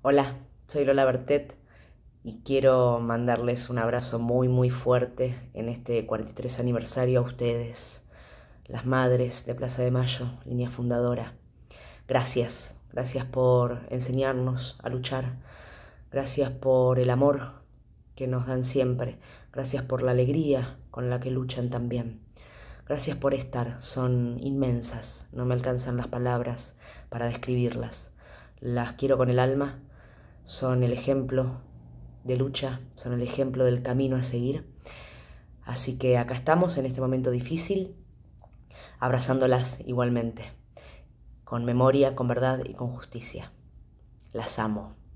Hola, soy Lola Bertet y quiero mandarles un abrazo muy muy fuerte en este 43 aniversario a ustedes, las madres de Plaza de Mayo, línea fundadora. Gracias, gracias por enseñarnos a luchar, gracias por el amor que nos dan siempre, gracias por la alegría con la que luchan también. Gracias por estar, son inmensas, no me alcanzan las palabras para describirlas. Las quiero con el alma son el ejemplo de lucha, son el ejemplo del camino a seguir. Así que acá estamos en este momento difícil, abrazándolas igualmente, con memoria, con verdad y con justicia. Las amo.